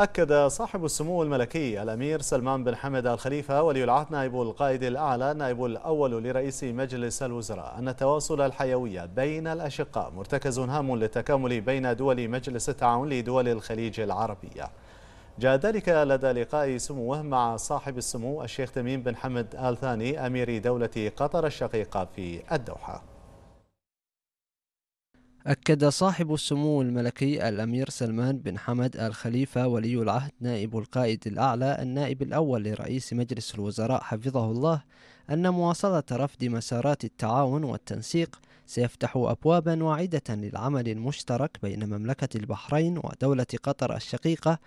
أكد صاحب السمو الملكي الأمير سلمان بن حمد آل خليفة ولي العهد نائب القائد الأعلى نائب الأول لرئيس مجلس الوزراء أن التواصل الحيوي بين الأشقاء مرتكز هام للتكامل بين دول مجلس التعاون لدول الخليج العربية جاء ذلك لدى لقاء سموه مع صاحب السمو الشيخ تميم بن حمد آل ثاني أمير دولة قطر الشقيقة في الدوحة أكد صاحب السمو الملكي الأمير سلمان بن حمد الخليفة ولي العهد نائب القائد الأعلى النائب الأول لرئيس مجلس الوزراء حفظه الله أن مواصلة رفض مسارات التعاون والتنسيق سيفتح أبوابا واعدة للعمل المشترك بين مملكة البحرين ودولة قطر الشقيقة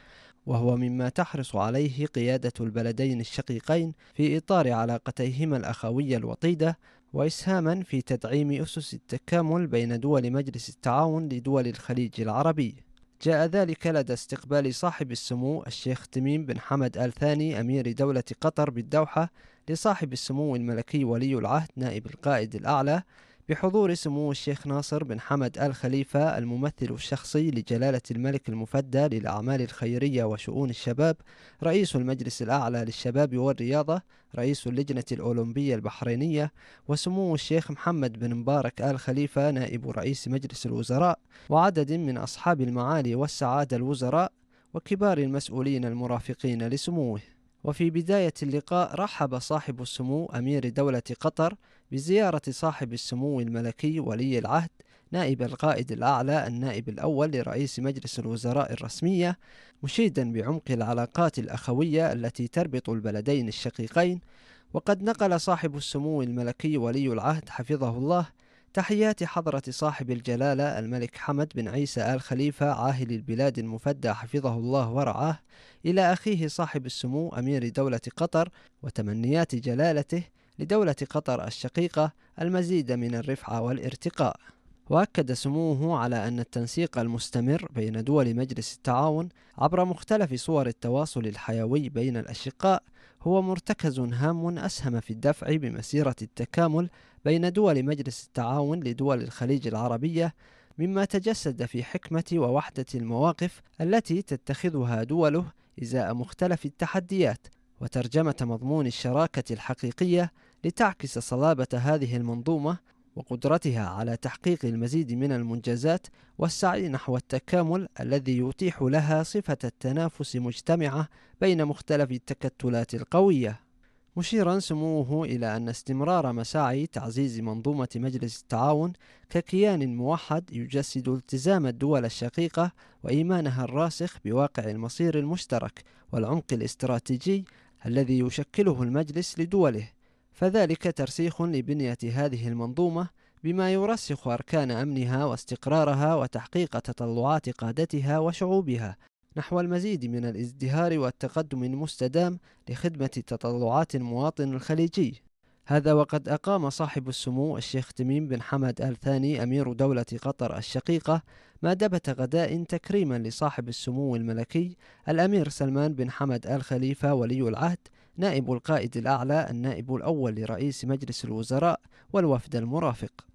وهو مما تحرص عليه قيادة البلدين الشقيقين في إطار علاقتيهما الأخوية الوطيدة وإسهاما في تدعيم أسس التكامل بين دول مجلس التعاون لدول الخليج العربي جاء ذلك لدى استقبال صاحب السمو الشيخ تميم بن حمد آل ثاني أمير دولة قطر بالدوحة لصاحب السمو الملكي ولي العهد نائب القائد الأعلى بحضور سمو الشيخ ناصر بن حمد آل خليفة الممثل الشخصي لجلالة الملك المفدى للأعمال الخيرية وشؤون الشباب رئيس المجلس الأعلى للشباب والرياضة رئيس اللجنة الأولمبية البحرينية وسمو الشيخ محمد بن مبارك آل خليفة نائب رئيس مجلس الوزراء وعدد من أصحاب المعالي والسعادة الوزراء وكبار المسؤولين المرافقين لسموه وفي بداية اللقاء رحب صاحب السمو أمير دولة قطر بزيارة صاحب السمو الملكي ولي العهد نائب القائد الأعلى النائب الأول لرئيس مجلس الوزراء الرسمية مشيدا بعمق العلاقات الأخوية التي تربط البلدين الشقيقين وقد نقل صاحب السمو الملكي ولي العهد حفظه الله تحيات حضرة صاحب الجلالة الملك حمد بن عيسى آل خليفة عاهل البلاد المفدى حفظه الله ورعاه إلى أخيه صاحب السمو أمير دولة قطر وتمنيات جلالته لدولة قطر الشقيقة المزيد من الرفعة والارتقاء واكد سموه على ان التنسيق المستمر بين دول مجلس التعاون عبر مختلف صور التواصل الحيوي بين الاشقاء هو مرتكز هام اسهم في الدفع بمسيره التكامل بين دول مجلس التعاون لدول الخليج العربية مما تجسد في حكمة ووحدة المواقف التي تتخذها دوله إزاء مختلف التحديات وترجمة مضمون الشراكة الحقيقية لتعكس صلابة هذه المنظومة وقدرتها على تحقيق المزيد من المنجزات والسعي نحو التكامل الذي يتيح لها صفة التنافس مجتمعة بين مختلف التكتلات القوية مشيرا سموه إلى أن استمرار مساعي تعزيز منظومة مجلس التعاون ككيان موحد يجسد التزام الدول الشقيقة وإيمانها الراسخ بواقع المصير المشترك والعمق الاستراتيجي الذي يشكله المجلس لدوله، فذلك ترسيخ لبنية هذه المنظومة بما يرسخ أركان أمنها واستقرارها وتحقيق تطلعات قادتها وشعوبها نحو المزيد من الازدهار والتقدم المستدام لخدمة تطلعات المواطن الخليجي هذا وقد أقام صاحب السمو الشيخ تميم بن حمد آل ثاني أمير دولة قطر الشقيقة مادبة غداء تكريما لصاحب السمو الملكي الأمير سلمان بن حمد آل خليفة ولي العهد نائب القائد الأعلى النائب الأول لرئيس مجلس الوزراء والوفد المرافق